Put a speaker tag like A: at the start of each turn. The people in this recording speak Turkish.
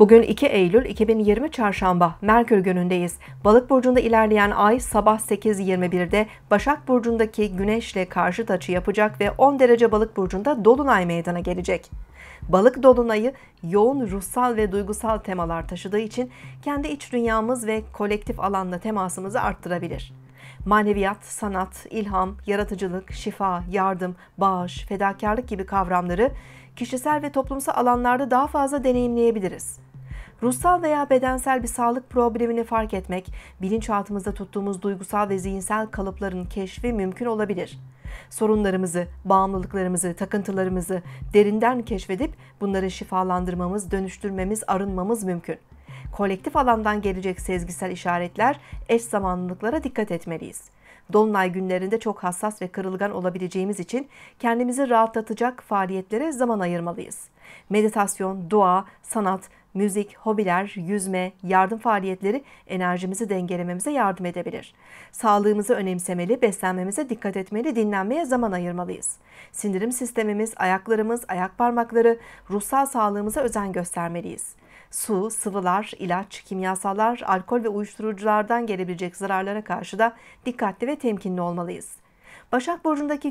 A: Bugün 2 Eylül 2020 Çarşamba, Merkür günündeyiz. Balık burcunda ilerleyen ay sabah 8.21'de Başak burcundaki Güneş'le karşıt açı yapacak ve 10 derece Balık burcunda dolunay meydana gelecek. Balık dolunayı yoğun ruhsal ve duygusal temalar taşıdığı için kendi iç dünyamız ve kolektif alanla temasımızı arttırabilir. Maneviyat, sanat, ilham, yaratıcılık, şifa, yardım, bağış, fedakarlık gibi kavramları kişisel ve toplumsal alanlarda daha fazla deneyimleyebiliriz. Ruhsal veya bedensel bir sağlık problemini fark etmek, bilinçaltımızda tuttuğumuz duygusal ve zihinsel kalıpların keşfi mümkün olabilir. Sorunlarımızı, bağımlılıklarımızı, takıntılarımızı derinden keşfedip bunları şifalandırmamız, dönüştürmemiz, arınmamız mümkün. Kolektif alandan gelecek sezgisel işaretler, eş zamanlılıklara dikkat etmeliyiz. Dolunay günlerinde çok hassas ve kırılgan olabileceğimiz için kendimizi rahatlatacak faaliyetlere zaman ayırmalıyız. Meditasyon, dua, sanat, müzik, hobiler, yüzme, yardım faaliyetleri enerjimizi dengelememize yardım edebilir. Sağlığımızı önemsemeli, beslenmemize dikkat etmeli, dinlenmeye zaman ayırmalıyız. Sindirim sistemimiz, ayaklarımız, ayak parmakları, ruhsal sağlığımıza özen göstermeliyiz. Su, sıvılar, ilaç, kimyasallar, alkol ve uyuşturuculardan gelebilecek zararlara karşı da dikkatli ve temkinli olmalıyız. Başak Burcu'ndaki